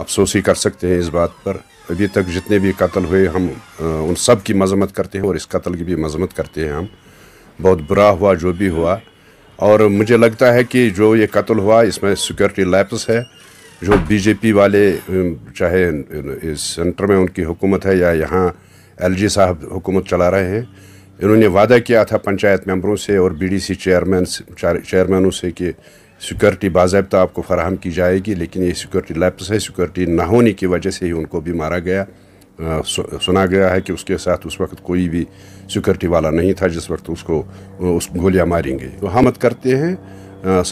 अफसोस ही कर सकते हैं इस बात पर अभी तक जितने भी कत्ल हुए हम उन सब की मजम्मत करते हैं और इस कत्ल की भी मजम्मत करते हैं हम बहुत बुरा हुआ जो भी हुआ और मुझे लगता है कि जो ये कत्ल हुआ इसमें सिक्योरिटी लैप्स है जो बीजेपी वाले चाहे इस सेंटर में उनकी हुकूमत है या यहाँ एलजी साहब हुकूमत चला रहे हैं इन्होंने वादा किया था पंचायत मेंबरों से और बीडीसी चेयरमैन चेयरमैनों से कि सिक्योरिटी बाबा तो आपको फराहम की जाएगी लेकिन ये सिक्योरिटी लैप्स है सिक्योरिटी ना होने की वजह से ही उनको भी मारा गया आ, सुना गया है कि उसके साथ उस वक्त कोई भी सिक्योरिटी वाला नहीं था जिस वक्त उसको उस गोलियाँ मारेंगे तो हमत करते हैं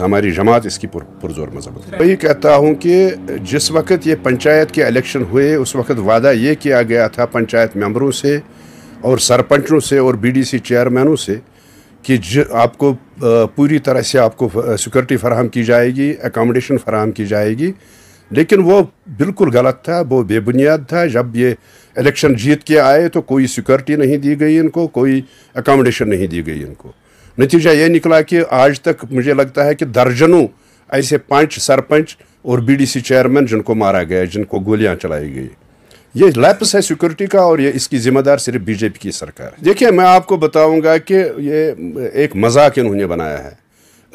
हमारी जमात इसकी पुर, पुरजोर मजम्मत मैं ये कहता हूँ कि जिस वक्त ये पंचायत के इलेक्शन हुए उस वक्त वादा ये किया गया था पंचायत मेम्बरों से और सरपंचों से और सी चेयरमैनों से कि आपको पूरी तरह से आपको सिक्योरिटी फराहम की जाएगी एकोमोडेशन फराहम की जाएगी लेकिन वो बिल्कुल गलत था वो बेबुनियाद था जब ये इलेक्शन जीत के आए तो कोई सिक्योरिटी नहीं दी गई इनको कोई एकामोडेशन नहीं दी गई इनको नतीजा ये निकला कि आज तक मुझे लगता है कि दर्जनों ऐसे पंच सरपंच और बीडीसी चेयरमैन जिनको मारा गया जिनको गोलियां चलाई गई ये लैप्स है सिक्योरिटी का और ये इसकी जिम्मेदार सिर्फ बीजेपी की सरकार है देखिए मैं आपको बताऊंगा कि ये एक मजाक इन्होंने बनाया है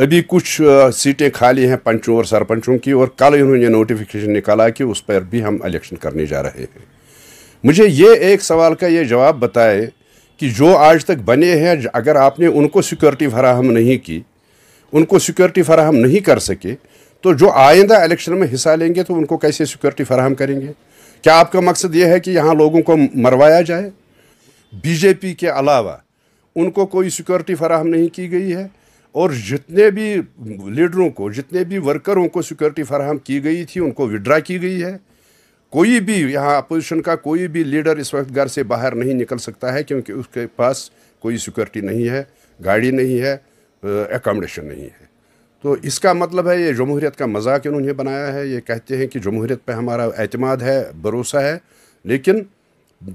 अभी कुछ सीटें खाली हैं पंचों और सरपंचों की और कल इन्होंने नोटिफिकेशन निकाला कि उस पर भी हम इलेक्शन करने जा रहे हैं मुझे ये एक सवाल का ये जवाब बताए कि जो आज तक बने हैं अगर आपने उनको सिक्योरिटी फराहम नहीं की उनको सिक्योरिटी फराहम नहीं कर सके तो जो आइंदा इलेक्शन में हिस्सा लेंगे तो उनको कैसे सिक्योरिटी फराहम करेंगे क्या आपका मकसद ये है कि यहाँ लोगों को मरवाया जाए बीजेपी के अलावा उनको कोई सिक्योरिटी फराहम नहीं की गई है और जितने भी लीडरों को जितने भी वर्करों को सिक्योरिटी फराहम की गई थी उनको विड्रा की गई है कोई भी यहाँ अपोजिशन का कोई भी लीडर इस वक्त घर से बाहर नहीं निकल सकता है क्योंकि उसके पास कोई सिक्योरिटी नहीं है गाड़ी नहीं है एकोमोडेशन नहीं है तो इसका मतलब है ये जमहूरीत का मजाक इन्होंने बनाया है ये कहते हैं कि जमहूरीत पर हमारा अतमाद है भरोसा है लेकिन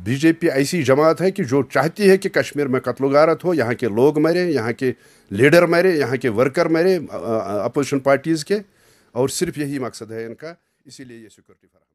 बीजेपी ऐसी जमात है कि जो चाहती है कि कश्मीर में कत्ल गारत हो यहाँ के लोग मरे यहाँ के लीडर मरे यहाँ के वर्कर मरे अपोजिशन पार्टीज़ के और सिर्फ यही मकसद है इनका इसीलिए ये सिक्योरिटी फराम